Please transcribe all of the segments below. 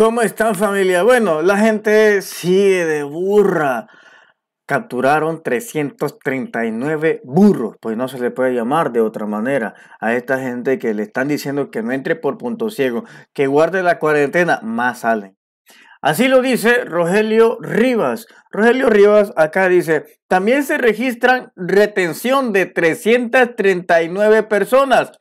¿Cómo están familia? Bueno, la gente sigue de burra. Capturaron 339 burros, pues no se le puede llamar de otra manera a esta gente que le están diciendo que no entre por punto ciego, que guarde la cuarentena, más salen. Así lo dice Rogelio Rivas. Rogelio Rivas acá dice, también se registran retención de 339 personas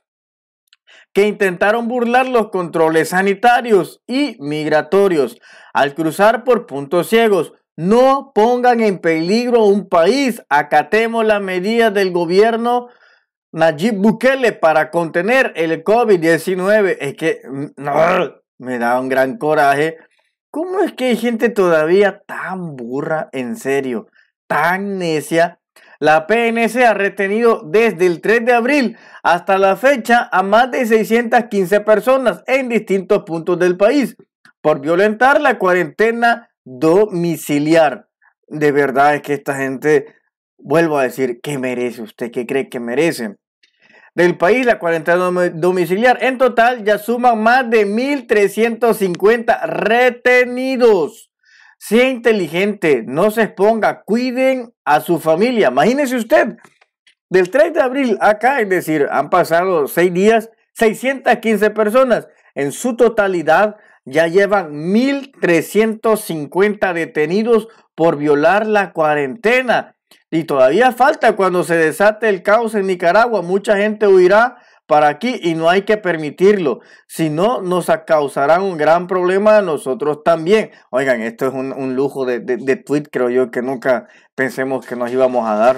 que intentaron burlar los controles sanitarios y migratorios al cruzar por puntos ciegos. No pongan en peligro un país. Acatemos las medidas del gobierno Nayib Bukele para contener el COVID-19. Es que mm, me da un gran coraje. ¿Cómo es que hay gente todavía tan burra, en serio, tan necia? La PNC ha retenido desde el 3 de abril hasta la fecha a más de 615 personas en distintos puntos del país por violentar la cuarentena domiciliar. De verdad es que esta gente, vuelvo a decir, ¿qué merece usted? ¿Qué cree que merece? Del país, la cuarentena domiciliar en total ya suman más de 1.350 retenidos sea inteligente, no se exponga, cuiden a su familia. Imagínese usted, del 3 de abril acá, es decir, han pasado seis días, 615 personas. En su totalidad ya llevan 1.350 detenidos por violar la cuarentena. Y todavía falta cuando se desate el caos en Nicaragua. Mucha gente huirá para aquí y no hay que permitirlo, si no nos causarán un gran problema a nosotros también. Oigan, esto es un, un lujo de, de, de tweet, creo yo, que nunca pensemos que nos íbamos a dar.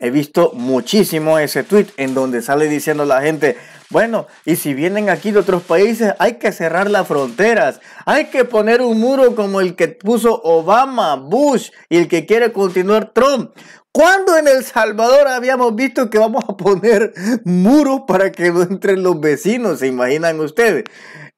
He visto muchísimo ese tweet en donde sale diciendo la gente, bueno, y si vienen aquí de otros países, hay que cerrar las fronteras, hay que poner un muro como el que puso Obama, Bush y el que quiere continuar Trump. ¿Cuándo en El Salvador habíamos visto que vamos a poner muros para que no entren los vecinos? ¿Se imaginan ustedes?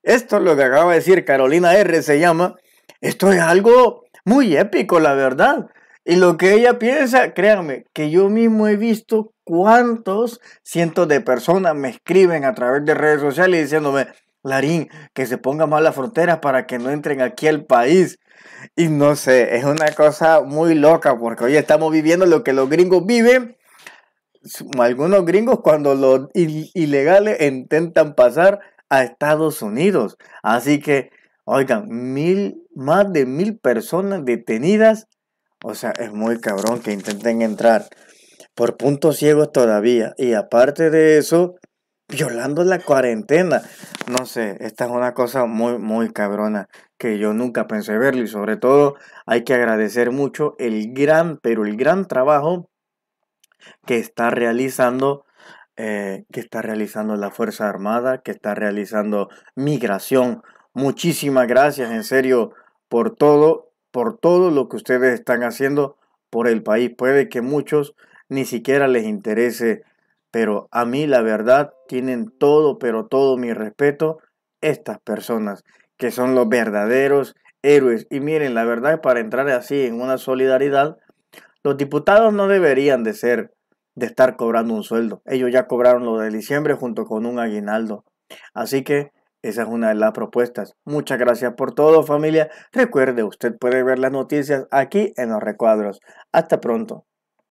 Esto es lo que acaba de decir Carolina R. se llama. Esto es algo muy épico, la verdad. Y lo que ella piensa, créanme, que yo mismo he visto cuántos cientos de personas me escriben a través de redes sociales diciéndome, Larín, que se pongan más la frontera para que no entren aquí al país. Y no sé, es una cosa muy loca porque hoy estamos viviendo lo que los gringos viven. Algunos gringos cuando los ilegales intentan pasar a Estados Unidos. Así que, oigan, mil, más de mil personas detenidas o sea, es muy cabrón que intenten entrar por puntos ciegos todavía. Y aparte de eso, violando la cuarentena. No sé, esta es una cosa muy, muy cabrona que yo nunca pensé verlo. Y sobre todo hay que agradecer mucho el gran, pero el gran trabajo que está realizando. Eh, que está realizando la Fuerza Armada, que está realizando migración. Muchísimas gracias, en serio, por todo por todo lo que ustedes están haciendo por el país. Puede que muchos ni siquiera les interese, pero a mí la verdad tienen todo, pero todo mi respeto estas personas que son los verdaderos héroes. Y miren, la verdad para entrar así en una solidaridad, los diputados no deberían de ser de estar cobrando un sueldo. Ellos ya cobraron lo de diciembre junto con un aguinaldo. Así que esa es una de las propuestas. Muchas gracias por todo familia. Recuerde, usted puede ver las noticias aquí en los recuadros. Hasta pronto.